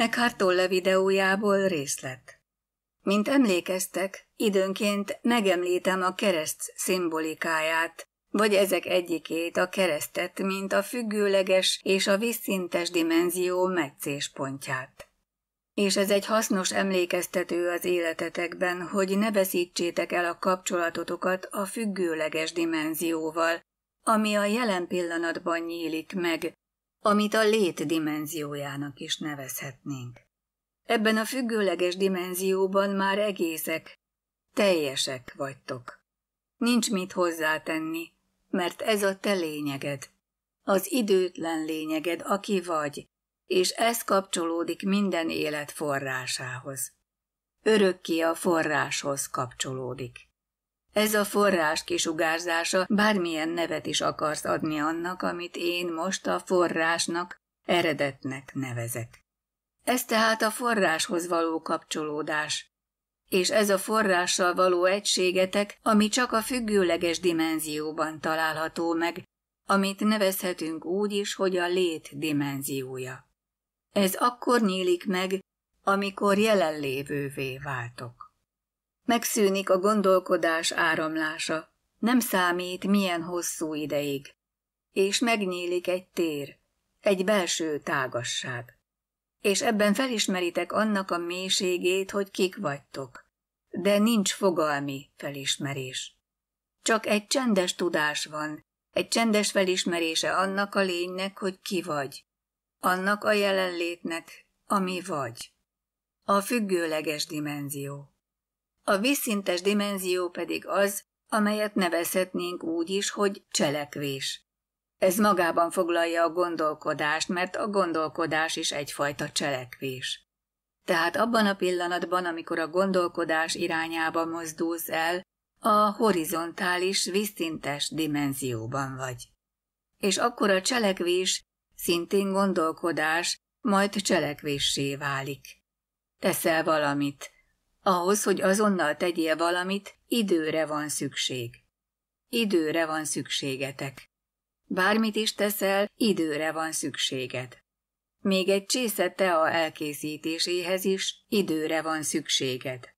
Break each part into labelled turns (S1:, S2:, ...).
S1: Eckhart Tolle videójából részlet. Mint emlékeztek, időnként megemlítem a kereszt szimbolikáját, vagy ezek egyikét a keresztet, mint a függőleges és a vízszintes dimenzió pontját. És ez egy hasznos emlékeztető az életetekben, hogy ne veszítsétek el a kapcsolatotokat a függőleges dimenzióval, ami a jelen pillanatban nyílik meg, amit a lét dimenziójának is nevezhetnénk. Ebben a függőleges dimenzióban már egészek, teljesek vagytok. Nincs mit hozzátenni, mert ez a te lényeged, az időtlen lényeged, aki vagy, és ez kapcsolódik minden élet forrásához. Örökké a forráshoz kapcsolódik. Ez a forrás kisugárzása bármilyen nevet is akarsz adni annak, amit én most a forrásnak, eredetnek nevezek. Ez tehát a forráshoz való kapcsolódás, és ez a forrással való egységetek, ami csak a függőleges dimenzióban található meg, amit nevezhetünk úgy is, hogy a lét dimenziója. Ez akkor nyílik meg, amikor jelenlévővé váltok. Megszűnik a gondolkodás áramlása, nem számít milyen hosszú ideig. És megnyílik egy tér, egy belső tágasság. És ebben felismeritek annak a mélységét, hogy kik vagytok. De nincs fogalmi felismerés. Csak egy csendes tudás van, egy csendes felismerése annak a lénynek, hogy ki vagy, annak a jelenlétnek, ami vagy. A függőleges dimenzió a vízszintes dimenzió pedig az, amelyet nevezhetnénk úgy is, hogy cselekvés. Ez magában foglalja a gondolkodást, mert a gondolkodás is egyfajta cselekvés. Tehát abban a pillanatban, amikor a gondolkodás irányába mozdulsz el, a horizontális, vízszintes dimenzióban vagy. És akkor a cselekvés szintén gondolkodás, majd cselekvéssé válik. Teszel valamit, ahhoz, hogy azonnal tegyél valamit, időre van szükség. Időre van szükségetek. Bármit is teszel, időre van szükséged. Még egy csésze tea elkészítéséhez is időre van szükséged.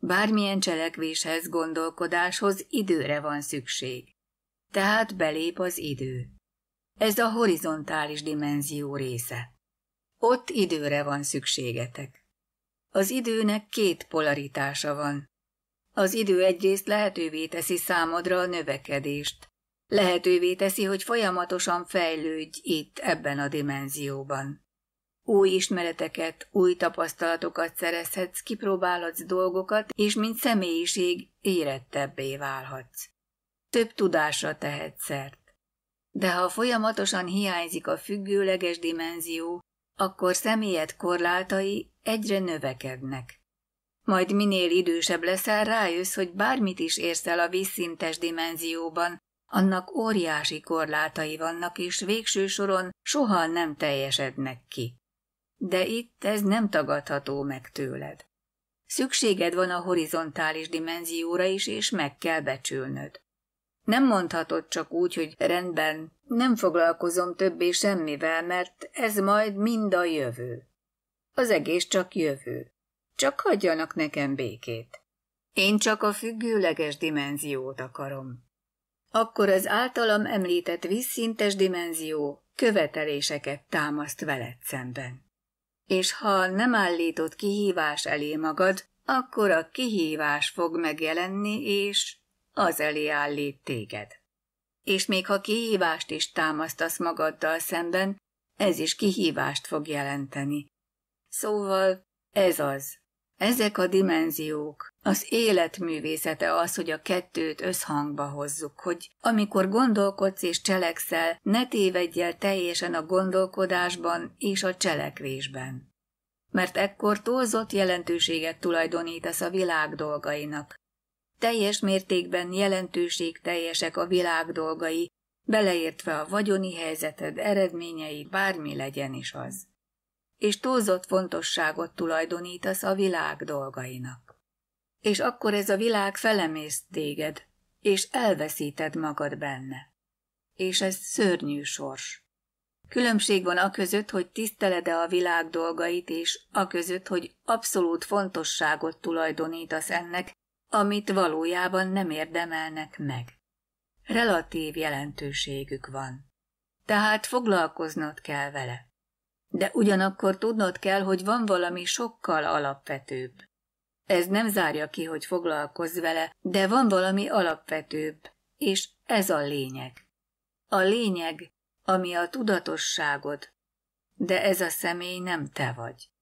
S1: Bármilyen cselekvéshez, gondolkodáshoz időre van szükség. Tehát belép az idő. Ez a horizontális dimenzió része. Ott időre van szükségetek. Az időnek két polaritása van. Az idő egyrészt lehetővé teszi számodra a növekedést. Lehetővé teszi, hogy folyamatosan fejlődj itt, ebben a dimenzióban. Új ismereteket, új tapasztalatokat szerezhetsz, kipróbálhatsz dolgokat, és mint személyiség érettebbé válhatsz. Több tudásra tehetsz szert. De ha folyamatosan hiányzik a függőleges dimenzió, akkor személyed korlátai egyre növekednek. Majd minél idősebb leszel, rájössz, hogy bármit is érsz el a vízszintes dimenzióban, annak óriási korlátai vannak, és végső soron soha nem teljesednek ki. De itt ez nem tagadható meg tőled. Szükséged van a horizontális dimenzióra is, és meg kell becsülnöd. Nem mondhatod csak úgy, hogy rendben, nem foglalkozom többé semmivel, mert ez majd mind a jövő. Az egész csak jövő. Csak hagyjanak nekem békét. Én csak a függőleges dimenziót akarom. Akkor az általam említett vízszintes dimenzió követeléseket támaszt veled szemben. És ha nem állítod kihívás elé magad, akkor a kihívás fog megjelenni, és az elé állít téged. És még ha kihívást is támasztasz magaddal szemben, ez is kihívást fog jelenteni. Szóval ez az. Ezek a dimenziók. Az élet művészete az, hogy a kettőt összhangba hozzuk, hogy amikor gondolkodsz és cselekszel, ne tévedj el teljesen a gondolkodásban és a cselekvésben. Mert ekkor túlzott jelentőséget tulajdonítasz a világ dolgainak, teljes mértékben teljesek a világ dolgai, beleértve a vagyoni helyzeted eredményei, bármi legyen is az. És túlzott fontosságot tulajdonítasz a világ dolgainak. És akkor ez a világ felemész téged, és elveszíted magad benne. És ez szörnyű sors. Különbség van a között, hogy tiszteled-e a világ dolgait, és a között, hogy abszolút fontosságot tulajdonítasz ennek, amit valójában nem érdemelnek meg. Relatív jelentőségük van. Tehát foglalkoznod kell vele. De ugyanakkor tudnod kell, hogy van valami sokkal alapvetőbb. Ez nem zárja ki, hogy foglalkozz vele, de van valami alapvetőbb, és ez a lényeg. A lényeg, ami a tudatosságod, de ez a személy nem te vagy.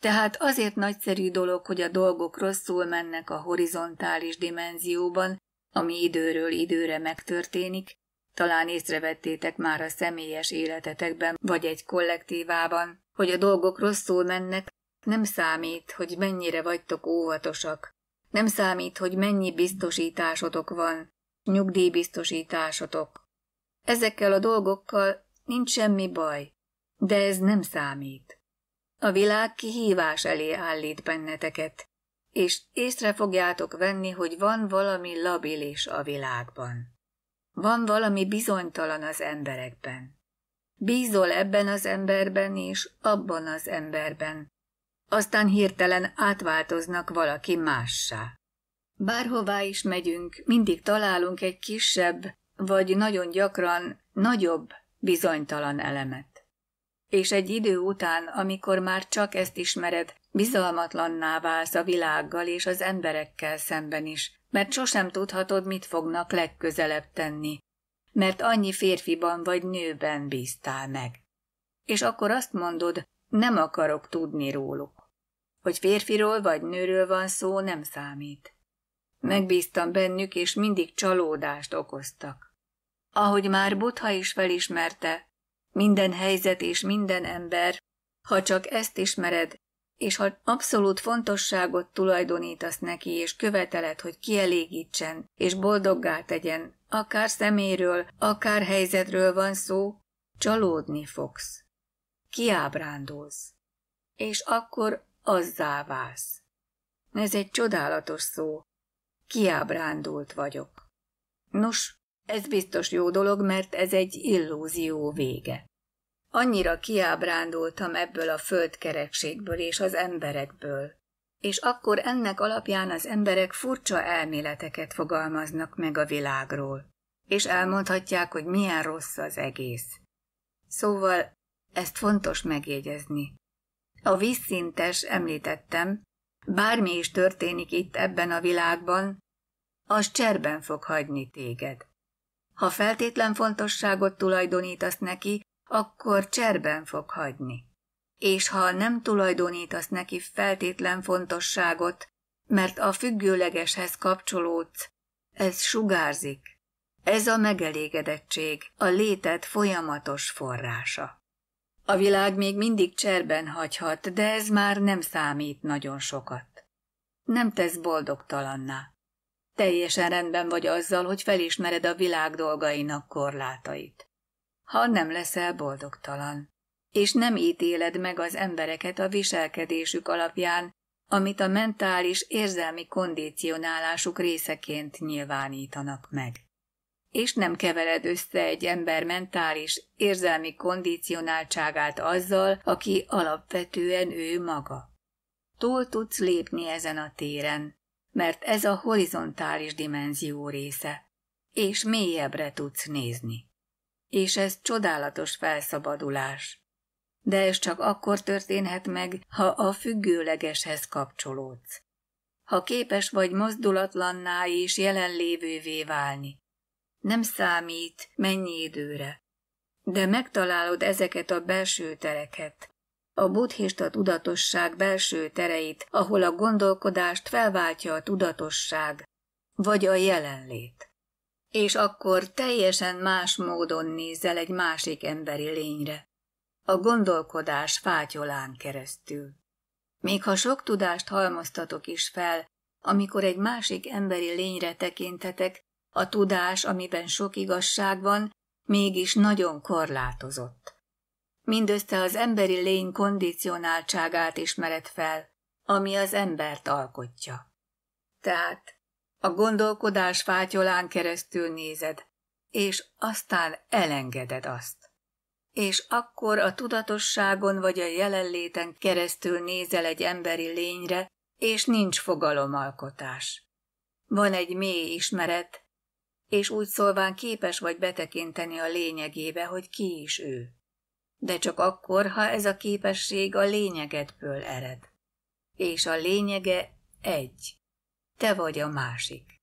S1: Tehát azért nagyszerű dolog, hogy a dolgok rosszul mennek a horizontális dimenzióban, ami időről időre megtörténik, talán észrevettétek már a személyes életetekben vagy egy kollektívában, hogy a dolgok rosszul mennek, nem számít, hogy mennyire vagytok óvatosak. Nem számít, hogy mennyi biztosításotok van, nyugdíjbiztosításotok. Ezekkel a dolgokkal nincs semmi baj, de ez nem számít. A világ kihívás elé állít benneteket, és észre fogjátok venni, hogy van valami labilis a világban. Van valami bizonytalan az emberekben. Bízol ebben az emberben és abban az emberben. Aztán hirtelen átváltoznak valaki mássá. Bárhová is megyünk, mindig találunk egy kisebb, vagy nagyon gyakran nagyobb bizonytalan elemet és egy idő után, amikor már csak ezt ismered, bizalmatlanná válsz a világgal és az emberekkel szemben is, mert sosem tudhatod, mit fognak legközelebb tenni, mert annyi férfiban vagy nőben bíztál meg. És akkor azt mondod, nem akarok tudni róluk. Hogy férfiról vagy nőről van szó, nem számít. Megbíztam bennük, és mindig csalódást okoztak. Ahogy már Butha is felismerte, minden helyzet és minden ember, ha csak ezt ismered, és ha abszolút fontosságot tulajdonítasz neki, és követeled, hogy kielégítsen, és boldoggá tegyen, akár szeméről, akár helyzetről van szó, csalódni fogsz. Kiábrándulsz. És akkor azzá válsz. Ez egy csodálatos szó. Kiábrándult vagyok. Nos, ez biztos jó dolog, mert ez egy illúzió vége. Annyira kiábrándultam ebből a földkerekségből és az emberekből. És akkor ennek alapján az emberek furcsa elméleteket fogalmaznak meg a világról, és elmondhatják, hogy milyen rossz az egész. Szóval ezt fontos megjegyezni. A vízszintes, említettem, bármi is történik itt ebben a világban, az cserben fog hagyni téged. Ha feltétlen fontosságot tulajdonítasz neki, akkor cserben fog hagyni. És ha nem tulajdonítasz neki feltétlen fontosságot, mert a függőlegeshez kapcsolódsz, ez sugárzik. Ez a megelégedettség a létet folyamatos forrása. A világ még mindig cserben hagyhat, de ez már nem számít nagyon sokat. Nem tesz boldogtalanná. Teljesen rendben vagy azzal, hogy felismered a világ dolgainak korlátait ha nem leszel boldogtalan. És nem ítéled meg az embereket a viselkedésük alapján, amit a mentális érzelmi kondicionálásuk részeként nyilvánítanak meg. És nem kevered össze egy ember mentális érzelmi kondicionáltságát azzal, aki alapvetően ő maga. Túl tudsz lépni ezen a téren, mert ez a horizontális dimenzió része, és mélyebbre tudsz nézni és ez csodálatos felszabadulás. De ez csak akkor történhet meg, ha a függőlegeshez kapcsolódsz. Ha képes vagy mozdulatlanná és jelenlévővé válni. Nem számít, mennyi időre. De megtalálod ezeket a belső tereket, a buddhista tudatosság belső tereit, ahol a gondolkodást felváltja a tudatosság, vagy a jelenlét és akkor teljesen más módon nézel egy másik emberi lényre, a gondolkodás fátyolán keresztül. Még ha sok tudást halmoztatok is fel, amikor egy másik emberi lényre tekintetek, a tudás, amiben sok igazság van, mégis nagyon korlátozott. Mindössze az emberi lény kondicionáltságát ismered fel, ami az embert alkotja. Tehát a gondolkodás fátyolán keresztül nézed, és aztán elengeded azt. És akkor a tudatosságon vagy a jelenléten keresztül nézel egy emberi lényre, és nincs fogalomalkotás. Van egy mély ismeret, és úgy szólván képes vagy betekinteni a lényegébe, hogy ki is ő. De csak akkor, ha ez a képesség a lényegedből ered. És a lényege egy te vagy a másik.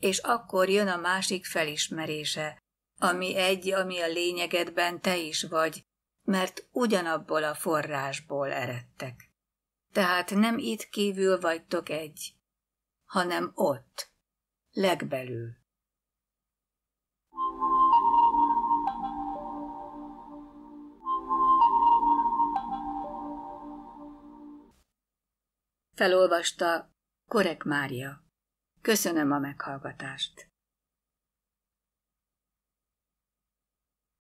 S1: És akkor jön a másik felismerése, ami egy, ami a lényegedben te is vagy, mert ugyanabból a forrásból eredtek. Tehát nem itt kívül vagytok egy, hanem ott, legbelül. Felolvasta Korek Mária. Köszönöm a meghallgatást!